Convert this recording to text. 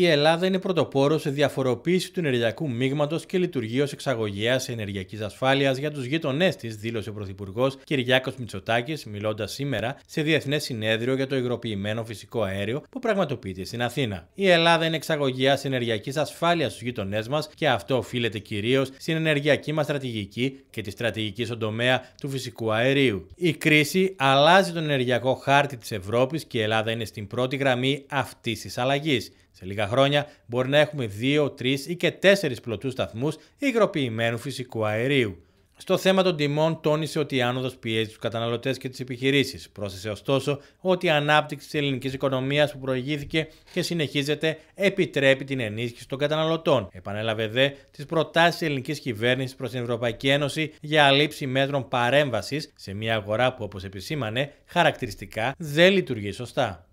η Ελλάδα είναι πρωτοπόρος σε διαφοροποίηση του ενεργειακού μείγματος και λειτουργεί ως εξαγωγέας ενεργειακής ασφάλειας για τους γείτονέ της, δήλωσε ο Πρωθυπουργός Κυριάκος Μητσοτάκης, μιλώντας σήμερα σε Διεθνές Συνέδριο για το Υγροποιημένο Φυσικό Αέριο που πραγματοποιείται στην Αθήνα. Η Ελλάδα είναι εξαγωγέας ενεργειακής ασφάλειας στους γείτονέ μας και αυτό οφείλεται κυρίως στην ενεργειακή μας στρατηγική και τη στρατηγική στον τομέα του φυσικού αερίου. Η κρίση αλλάζει τον ενεργειακό χάρτη της Ευρώπης και η Ελλάδα είναι στην πρώτη γραμμή αυτής της αλλαγής. Σε λίγα χρόνια μπορεί να έχουμε δύο, 3 ή και 4 πλωτούς σταθμούς υγροποιημένου φυσικού αερίου. Στο θέμα των τιμών τόνισε ότι η άνοδος πιέζει τους καταναλωτές και τις επιχειρήσεις, Πρόσθεσε ωστόσο ότι η ανάπτυξη της ελληνικής οικονομίας που προηγήθηκε και συνεχίζεται επιτρέπει την ενίσχυση των καταναλωτών. Επανέλαβε δε προτάσει προτάσεις ελληνικής κυβέρνησης προς την Ευρωπαϊκή Ένωση για αλήψη μέτρων παρέμβασης σε μια αγορά που όπως επισήμανε χαρακτηριστικά δεν λειτουργεί σωστά.